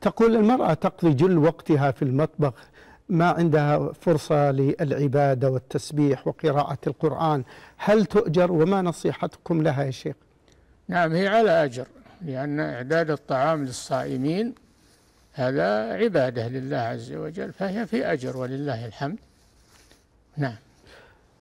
تقول المرأة تقضي جل وقتها في المطبخ ما عندها فرصة للعبادة والتسبيح وقراءة القرآن هل تؤجر وما نصيحتكم لها يا شيخ نعم هي على أجر لأن إعداد الطعام للصائمين هذا عبادة لله عز وجل فهي في أجر ولله الحمد نعم